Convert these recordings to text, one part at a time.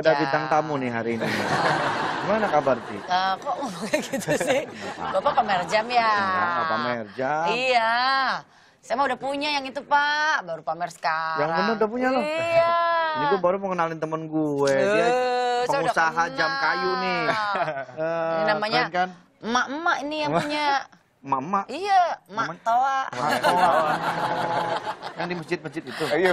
ada iya. bintang tamu nih hari ini. Gimana kabar, Ci? Uh, eh, kok ngomongnya gitu sih? Bapak pamer jam ya? Enggak, iya, pamer jam. Iya. Saya mah udah punya yang itu, Pak. Baru pamer sekarang. Yang bener udah punya loh. Iya. Ini gue baru mau kenalin temen gue. Dia uh, pengusaha jam kayu nih. Uh, ini namanya kan? emak-emak kan? ini yang punya. Mama. Iya, Mak Mama. Toa. Mak Toa. yang di masjid-masjid itu. Ayo. Iya,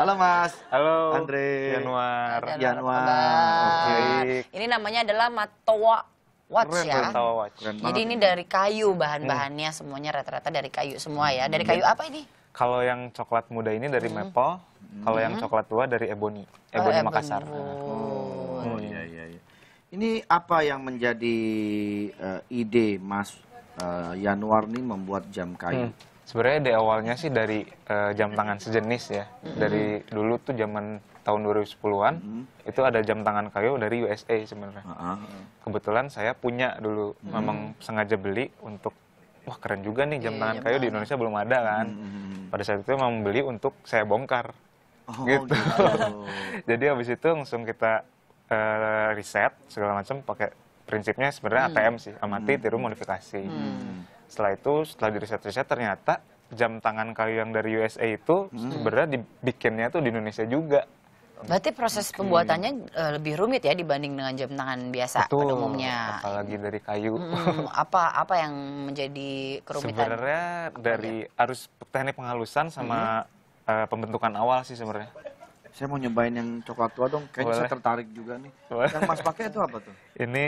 Halo Mas. Halo. Andre. Januar. Januar. Oke. Okay. Ini namanya adalah Matoa watch Keren, ya. Matoa watch. Keren Jadi ini dari kayu bahan-bahannya hmm. semuanya rata-rata dari kayu semua ya. Dari kayu apa ini? Kalau yang coklat muda ini dari hmm. maple, kalau hmm. yang coklat tua dari ebony, ebony, oh, ebony Makassar. Oh, iya. Ini apa yang menjadi uh, ide Mas uh, eh, Yanuar nih membuat jam kayu? Hmm. Sebenarnya di awalnya sih dari uh, jam tangan sejenis ya. Hmm. Dari dulu tuh zaman tahun 2010-an hmm. itu ada jam tangan kayu dari USA sebenarnya. Uh -huh. Kebetulan saya punya dulu hmm. memang sengaja beli untuk wah keren juga nih jam iya, tangan iya, kayu di Indonesia belum ada kan. Hmm, hmm, hmm. Pada saat itu memang beli untuk saya bongkar. Oh, gitu. gitu. Jadi habis itu langsung kita uh, riset segala macam pakai prinsipnya sebenarnya hmm. ATM sih amati hmm. tiru modifikasi hmm. setelah itu setelah di riset riset ternyata jam tangan kayu yang dari USA itu hmm. sebenarnya dibikinnya tuh di Indonesia juga Berarti proses okay. pembuatannya uh, lebih rumit ya dibanding dengan jam tangan biasa Betul, pada umumnya. Apalagi dari kayu. Hmm, hmm, hmm, apa apa yang menjadi kerumitan? Sebenarnya dari arus teknik penghalusan sama -hmm. uh, pembentukan awal sih sebenarnya. Saya mau nyobain yang coklat tua dong, kayaknya saya tertarik juga nih. Boleh. Yang Mas pakai itu apa tuh? Ini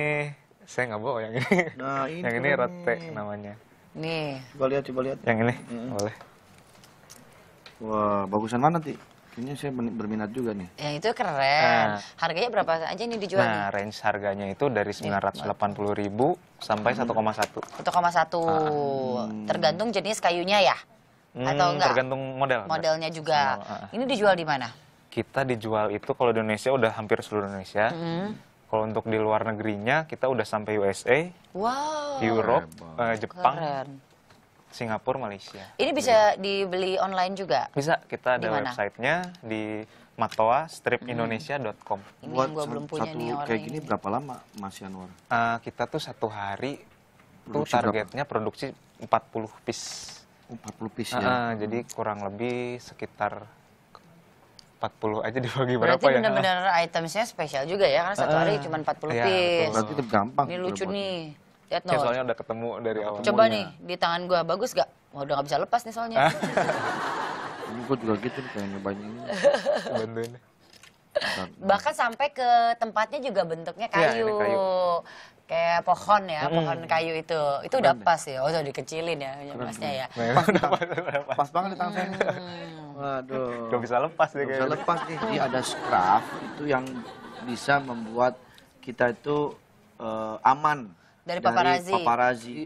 saya nggak bawa yang ini. Nah, ini yang ini rote namanya. Nih. Coba lihat, coba lihat. Yang ini. -hmm. Boleh. Wah, bagusan mana, sih? ini saya berminat juga nih. Ya itu keren. Nah, Harganya berapa aja ini dijual Nah, nih? range harganya itu dari 980.000 sampai 1,1. 1,1. Hmm. Tergantung jenis kayunya ya? Hmm, Atau enggak? Tergantung model. Modelnya juga. Oh, Ini dijual di mana? kita dijual itu kalau di Indonesia udah hampir seluruh Indonesia. Mm -hmm. Kalau untuk di luar negerinya kita udah sampai USA, wow. Europe, uh, Jepang, Keren. Singapura, Malaysia. Ini bisa gitu. dibeli online juga? Bisa, kita ada websitenya di matoa stripindonesia.com. Mm-hmm. Ini Buat yang gue belum punya satu nih kayak gini berapa lama Mas Yanwar? Uh, kita tuh satu hari produksi tuh targetnya berapa? produksi 40 piece. 40 piece uh, ya. Uh, jadi kurang lebih sekitar 40 aja dibagi berapa Berarti ya? Berarti benar-benar itemsnya spesial juga ya karena satu ah. hari uh, cuma 40 ya, piece. Berarti itu gampang. Ini lucu nih. Lihat no. Ya, soalnya udah ketemu dari awal. Coba nih di tangan gua bagus gak? Wah udah gak bisa lepas nih soalnya. Ini Gue juga gitu nih pengen nyobain ini. Bantuin. Bahkan sampai ke tempatnya juga bentuknya iya, kayu. Ya, kayu. Kayak pohon ya, hmm. pohon kayu itu. Itu udah ya. pas ya. Oh, udah dikecilin ya punya masnya ya. Pas, pas, banget di tangan saya. Hmm. Waduh. Gak bisa lepas deh kayaknya. bisa lepas nih. Jadi ada scraf itu yang bisa membuat kita itu uh, aman dari paparazi. Dari paparazi.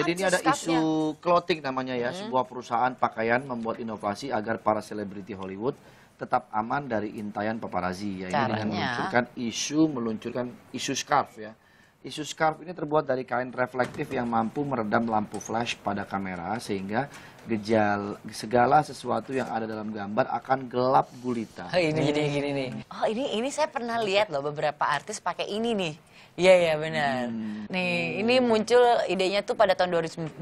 Jadi ini ada isu clothing namanya ya, hmm. sebuah perusahaan pakaian membuat inovasi agar para selebriti Hollywood tetap aman dari intayan paparazi ya ini Caranya. dengan meluncurkan isu meluncurkan isu scarf ya. Isu scarf ini terbuat dari kain reflektif yang mampu meredam lampu flash pada kamera sehingga gejal segala sesuatu yang ada dalam gambar akan gelap gulita. Oh, ini gini gini nih. Oh, ini ini saya pernah lihat loh beberapa artis pakai ini nih. Iya iya benar. Hmm. Nih, ini muncul idenya tuh pada tahun 2009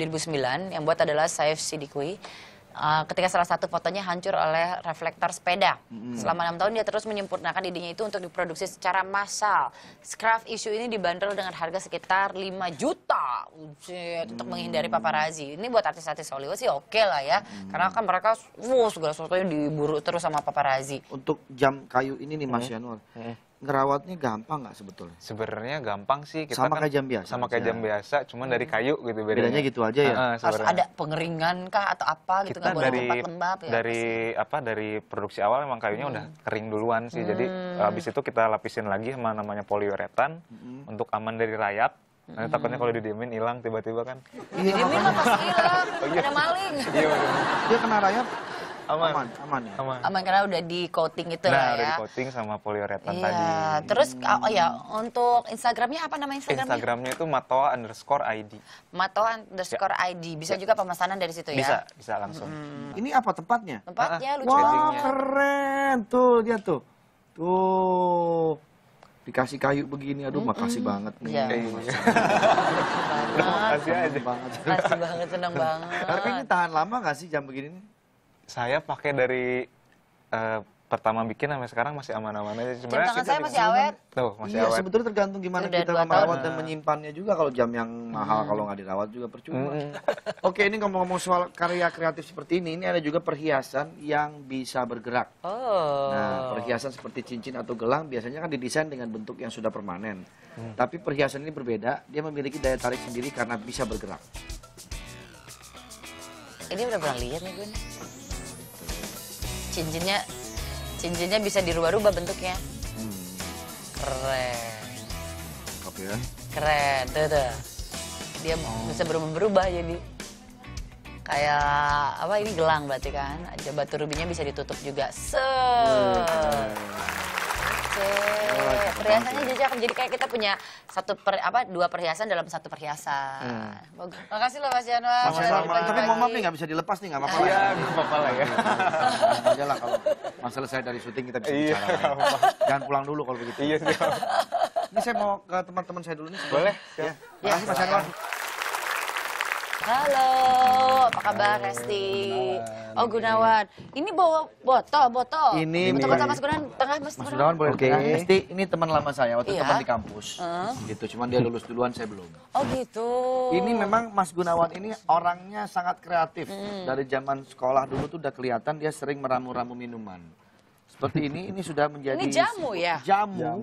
yang buat adalah Saif Siddiqui uh, ketika salah satu fotonya hancur oleh reflektor sepeda. hmm Selama enam tahun dia terus menyempurnakan dirinya itu untuk diproduksi secara massal. Scruff issue ini dibanderol dengan harga sekitar 5 juta Ujit, hmm untuk mm. menghindari paparazzi. Ini buat artis-artis Hollywood sih oke okay lah ya, hmm karena kan mereka wow segala sesuatunya diburu terus sama paparazzi. Untuk jam kayu ini nih Mas mm hmm ngerawatnya gampang nggak sebetulnya? Sebenarnya gampang sih. Kita sama kan kayak jam biasa. Sama kayak jam biasa, cuman hmm. dari kayu gitu bedanya. Bedanya gitu aja ya. Uh, Harus ada pengeringan kah atau apa gitu kita kan dari, lembab ya. Dari apa, dari produksi awal emang kayunya hmm. udah kering duluan sih. Hmm. Jadi habis itu kita lapisin lagi sama namanya poliuretan hmm. untuk aman dari rayap. Nah, hmm. takutnya kalau didiemin hilang tiba-tiba kan. didiemin mah pasti hilang. Oh iya. Ada maling. Iya, Dia kena rayap aman. Aman, aman ya. Aman. aman karena udah di coating itu nah, lah ya. Nah, udah di coating sama poliuretan iya. tadi. Terus oh, oh ya, untuk Instagramnya apa nama Instagramnya? Instagramnya itu matoa underscore ID. Matoa underscore ya. ID. Bisa ya. juga pemesanan dari situ ya? Bisa, bisa langsung. Hmm. Ini apa tempatnya? Tempatnya ah, lucu. Ah. Wah, wow, keren. Tuh, dia tuh. Tuh dikasih kayu begini aduh mm -hmm. makasih banget nih yeah. eh, makasih banget makasih aja banget banget senang banget tapi ini tahan lama gak sih jam begini saya pakai dari uh, pertama bikin sampai sekarang masih aman-aman aja. Sebenarnya jam saya masih awet. Tuh, masih iya, awet. sebetulnya tergantung gimana Sudah kita merawat dan menyimpannya juga. Kalau jam yang mahal, hmm. kalau nggak dirawat juga percuma. Hmm. Oke, ini ngomong-ngomong soal karya kreatif seperti ini, ini ada juga perhiasan yang bisa bergerak. Oh. Nah, perhiasan seperti cincin atau gelang biasanya kan didesain dengan bentuk yang sudah permanen. Hmm. Tapi perhiasan ini berbeda, dia memiliki daya tarik sendiri karena bisa bergerak. Ini udah pernah lihat nih gue cincinnya cincinnya bisa dirubah-rubah bentuknya. Hmm. Keren. Oke ya. Keren, tuh tuh. Dia oh. bisa berubah-berubah jadi kayak apa ini gelang berarti kan? Jabat rubinya bisa ditutup juga. Se. Hmm perhiasannya jejak jadi kayak kita punya satu per, apa dua perhiasan dalam satu perhiasan hmm. bagus makasih loh mas Januar sama-sama tapi mohon maaf nih nggak bisa dilepas nih nggak apa-apa Iya, iya nggak apa-apa lah ya aja lah kalau masalah saya dari syuting kita bisa iya. bicara jangan pulang dulu kalau begitu iya ini saya mau ke teman-teman saya dulu nih boleh ya, iya. kasih mas Januar Halo, apa kabar Resti? Gunawan. Oh Gunawan, ini bawa botol, botol. Ini, ini. kata Mas Gunawan, tengah Mas, mas Gunawan. boleh okay. Resti, ini teman lama saya, waktu iya. teman di kampus. Uh. Gitu, cuman dia lulus duluan, saya belum. Oh gitu. Ini memang Mas Gunawan ini orangnya sangat kreatif. Hmm. Dari zaman sekolah dulu tuh udah kelihatan dia sering meramu-ramu minuman seperti ini ini sudah menjadi ini jamu ya jamu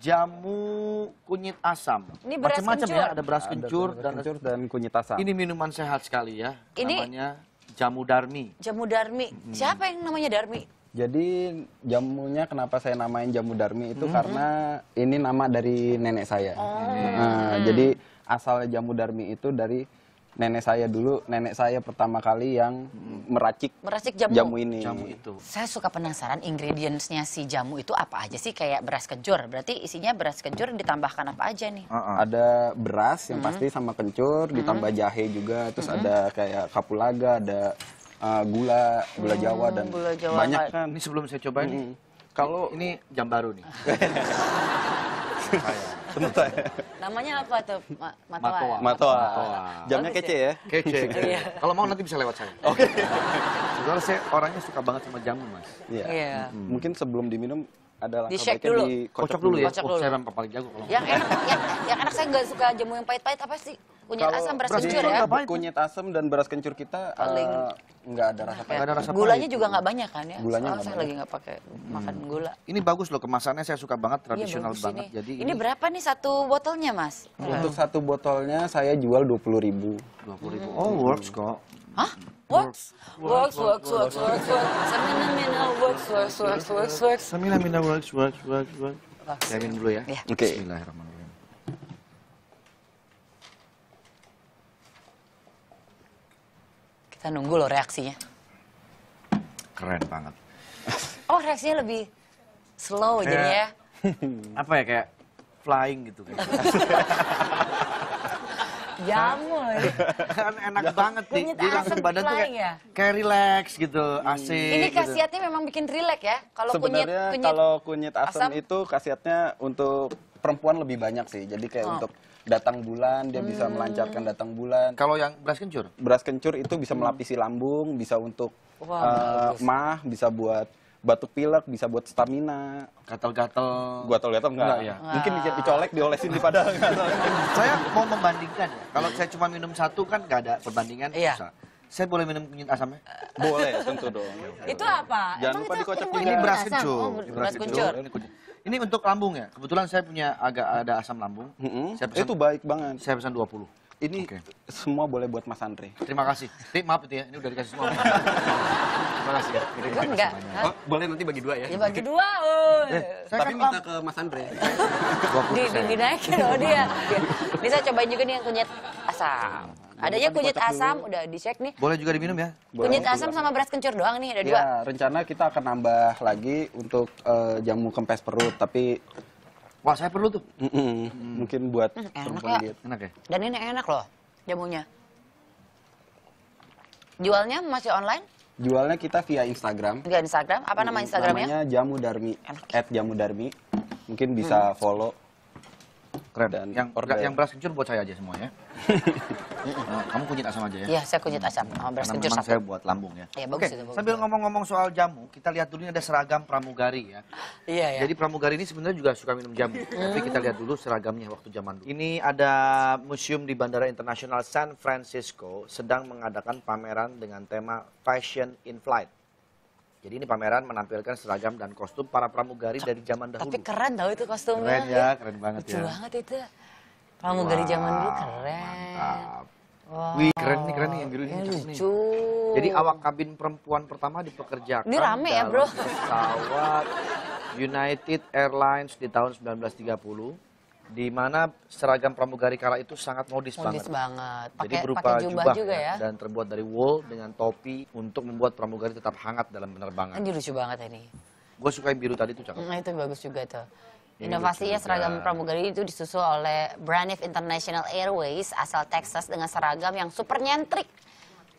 jamu, kunyit asam ini macam-macam ya ada beras kencur, ada beras kencur dan, dan kunyit asam ini minuman sehat sekali ya ini namanya jamu darmi jamu darmi hmm. siapa yang namanya darmi jadi jamunya kenapa saya namain jamu darmi itu -hmm. karena ini nama dari nenek saya oh. nah, hmm. jadi asal jamu darmi itu dari nenek saya dulu, nenek saya pertama kali yang meracik, meracik jamu. jamu ini. Jamu itu. Saya suka penasaran ingredientsnya si jamu itu apa aja sih kayak beras kencur, Berarti isinya beras kencur ditambahkan apa aja nih? Uh -uh. Ada beras yang -hmm. pasti sama kencur, hmm. ditambah jahe juga, terus -hmm. ada kayak kapulaga, ada uh, gula, gula hmm, Jawa dan gula Jawa banyak kan. Ini sebelum saya coba hmm. nih. Kalau ini jam baru nih. Sebentar. Namanya apa tuh? Ma Matoa. Ya? Matoa. Matoa. Jamnya kece ya? ya? Kece. Iya. Kalau mau nanti bisa lewat saya. Oke. Okay. Sebenarnya saya orangnya suka banget sama jamu, Mas. Iya. Yeah. Mm -hmm. Mungkin sebelum diminum ada langkah baiknya dulu. kocok dulu ya. ya? Kocok oh, dulu. Oh, saya memang paling jago kalau. Yang enak, yang, yang enak saya enggak suka jamu yang pahit-pahit apa sih? kunyit Kalau asam beras, kencur ya kunyit asam dan beras kencur kita paling uh, nggak ada rasa pahit. Ada rasa Gulanya juga nggak banyak kan ya? Gulanya Soalnya saya lagi nggak pakai hmm. makan gula. Ini bagus loh kemasannya, saya suka banget iya, tradisional ya, banget. Ini. Jadi ini, ini berapa nih satu botolnya mas? Hmm. Untuk satu botolnya saya jual dua puluh ribu. Dua puluh ribu. Oh, hmm. Oh works kok. Hah? Works, works, works, works, works, works. works, works, works, works, works, works, works. works, works, works, works, works, works. works, works, dulu ya. Iya. Oke. works Kita nunggu loh reaksinya. Keren banget. Oh reaksinya lebih slow kayak, jadi ya? Apa ya kayak flying gitu. Kayak. Eh. kan enak banget nih. Jadi langsung badan tuh kayak, ya? kayak relax gitu, asik. Ini gitu. khasiatnya memang bikin relax ya? Kalau kunyit, kunyit kalau kunyit asam, asam itu khasiatnya untuk perempuan lebih banyak sih. Jadi kayak oh. untuk datang bulan, dia hmm. bisa melancarkan datang bulan. Kalau yang beras kencur? Beras kencur itu bisa hmm. melapisi lambung, bisa untuk wow, uh, eh, mah, bisa buat batuk pilek, bisa buat stamina. Gatel-gatel. Gatel-gatel enggak. enggak ya. Wow. Mungkin dicolek, diolesin di padang. saya mau membandingkan ya. Kalau saya cuma minum satu kan nggak ada perbandingan. Iya. Saya boleh minum kunyit asamnya? Boleh, tentu dong. itu apa? Jangan Emang lupa dikocok oh, ini beras kencur. Oh, beras kencur. Ini untuk lambung ya. Kebetulan saya punya agak ada asam lambung. Mm -hmm. saya pesan, Itu baik banget. Saya pesan 20. Ini okay. semua boleh buat Mas Andre. Terima kasih. Ini maaf ya, ini udah dikasih semua. Terima kasih ya. Enggak. Oh, boleh nanti bagi dua ya. Ya bagi dua. Eh, saya Tapi kan minta ke Mas Andre. di, dinaikin loh dia. Bisa cobain juga nih yang kunyit asam. Adanya kunyit asam dulu. udah dicek nih. Boleh juga diminum ya. Boleh kunyit asam sama beras kencur doang nih ada ya, dua. rencana kita akan nambah lagi untuk uh, jamu kempes perut tapi Wah, saya perlu tuh. Mm -mm. Mungkin buat mm, perempuan ya. diet. Enak ya? Dan ini enak loh jamunya. Jualnya masih online? Jualnya kita via Instagram. Via Instagram? Apa nama Instagramnya? Namanya Jamu Darmi. At Jamu Darmi. Mungkin bisa hmm. follow. Keren. Dan yang, yang beras kencur buat saya aja semuanya. kamu kunyit asam aja ya? Iya, saya kunyit asam. Oh, beras kencur satu. saya buat lambung ya. Iya, bagus Oke, itu. Bagus. Sambil ngomong-ngomong soal jamu, kita lihat dulu ini ada seragam pramugari ya. Iya, ya. Jadi pramugari ini sebenarnya juga suka minum jamu. Tapi kita lihat dulu seragamnya waktu zaman dulu. Ini ada museum di Bandara Internasional San Francisco sedang mengadakan pameran dengan tema Fashion in Flight. Jadi ini pameran menampilkan seragam dan kostum para pramugari dari zaman dahulu. Tapi keren tau itu kostumnya. Keren ya, keren banget Lucu ya. banget itu. Pramugari wow, zaman dulu keren. Mantap. Wow. Wih keren nih keren nih yang biru ini lucu. Jadi awak kabin perempuan pertama dipekerjakan Ini rame ya bro. pesawat United Airlines di tahun 1930 di mana seragam pramugari kala itu sangat modis, modis banget. banget. Pake, Jadi berupa jubah, jubah juga ya, ya. dan terbuat dari wool dengan topi untuk membuat pramugari tetap hangat dalam penerbangan. Ini lucu banget ini. Gue suka yang biru tadi tuh cakep. Nah itu bagus juga tuh. Inovasinya seragam pramugari itu disusul oleh Braniff International Airways asal Texas dengan seragam yang super nyentrik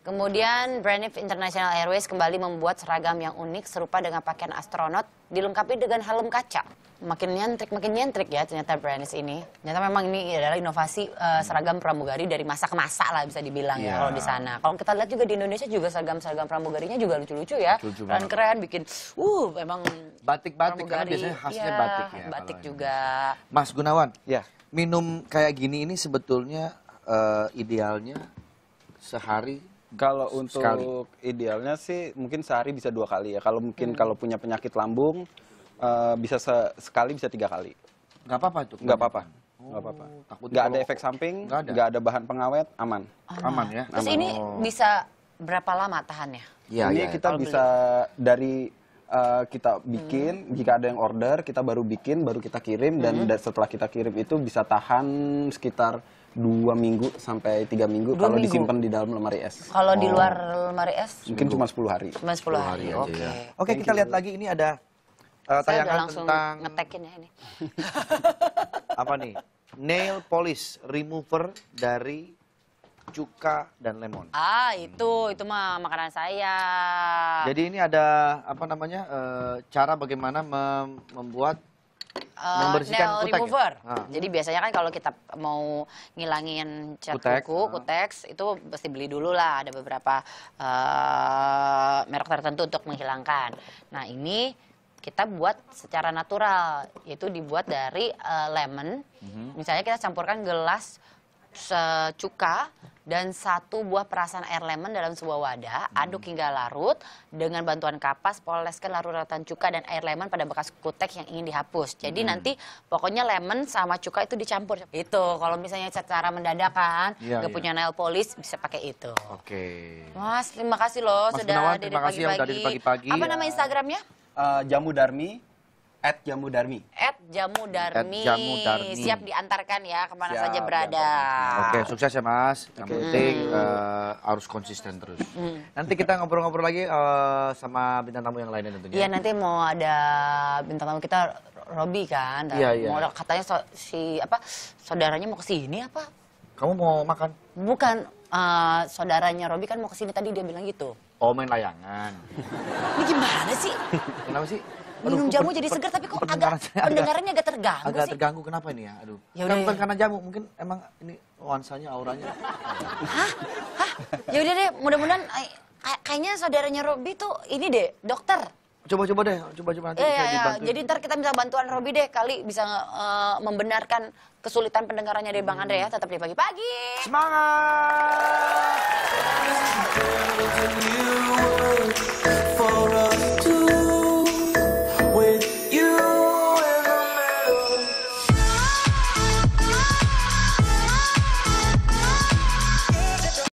Kemudian Braniff International Airways kembali membuat seragam yang unik serupa dengan pakaian astronot dilengkapi dengan helm kaca. Makin nyentrik, makin nyentrik ya ternyata Braniff ini. Ternyata memang ini adalah inovasi uh, seragam pramugari dari masa ke masa lah bisa dibilang yeah. ya iya. kalau di sana. Kalau kita lihat juga di Indonesia juga seragam-seragam pramugarinya juga lucu-lucu ya. keren keren bikin uh memang batik-batik kan biasanya khasnya ya, batik ya. Batik juga. Ini. Mas Gunawan, ya. Minum kayak gini ini sebetulnya uh, idealnya sehari kalau untuk sekali. idealnya sih mungkin sehari bisa dua kali ya. Kalau mungkin hmm. kalau punya penyakit lambung uh, bisa se sekali bisa tiga kali. Gak apa-apa itu? Gak apa-apa. Oh, gak apa-apa. Gak ada efek samping, gak ada. gak ada bahan pengawet, aman. Aman, aman ya. Terus aman. ini oh. bisa berapa lama tahannya? Ya, ini ya, ya. kita ya. bisa dari uh, kita hmm. bikin, hmm. jika ada yang order, kita baru bikin, baru kita kirim, dan hmm. setelah kita kirim itu bisa tahan sekitar dua minggu sampai tiga minggu kalau disimpan di dalam lemari es. Kalau oh. di luar lemari es? Mungkin cuma sepuluh hari. Cuma 10 hari, oke. Ya. Oke, okay. ya. okay, kita you. lihat lagi ini ada uh, tayangan langsung tentang... ngetekin ya ini. apa nih? Nail polish remover dari cuka dan lemon. Ah, itu itu mah makanan saya. Jadi ini ada apa namanya? E, cara bagaimana mem membuat uh, nail ya? remover. Ah. Jadi biasanya kan kalau kita mau ngilangin cat kutek, kuku, ah. itu pasti beli dulu lah. Ada beberapa uh, merek tertentu untuk menghilangkan. Nah ini kita buat secara natural, yaitu dibuat dari uh, lemon. Mm -hmm. Misalnya kita campurkan gelas cuka dan satu buah perasan air lemon dalam sebuah wadah, hmm. aduk hingga larut dengan bantuan kapas, poleskan larutan cuka dan air lemon pada bekas kutek yang ingin dihapus. Jadi hmm. nanti pokoknya lemon sama cuka itu dicampur. Itu kalau misalnya secara mendadak kan, ya, gak ya. punya nail polish bisa pakai itu. Oke. Okay. Mas, terima kasih loh Mas sudah Benawan, dari pagi-pagi. Apa ya. nama Instagramnya? Uh, Jamu Darmi At Jamu Darmi. At Jamu Darmi. Jamu Darmi. Siap diantarkan ya kemana Siap, saja berada. Ya, Oke, sukses ya Mas. Yang okay. penting uh, harus konsisten terus. Hmm. Nanti kita ngobrol-ngobrol lagi uh, sama bintang tamu yang lainnya tentunya. Iya, nanti mau ada bintang tamu kita Robi kan. Iya, iya. Mau katanya so, si apa saudaranya mau kesini apa? Kamu mau makan? Bukan, uh, saudaranya Robi kan mau kesini tadi dia bilang gitu. Oh, main layangan. Ini gimana sih? Kenapa sih? Aduh, jamu jadi segar tapi kok agak pendengarannya agak terganggu agak sih. terganggu kenapa ini ya? Aduh. Ya kan udah. kan, karena jamu, mungkin emang ini wansanya auranya. Hah? Hah? Ya udah deh, mudah-mudahan eh, eh, kayaknya saudaranya Robi tuh ini deh, dokter. Coba-coba deh, coba-coba nanti ya, bisa iya, ya, dibantu. Jadi ntar kita minta bantuan Robi deh, kali bisa uh, membenarkan kesulitan pendengarannya dari Bang Andre ya. Tetap di pagi-pagi. Semangat!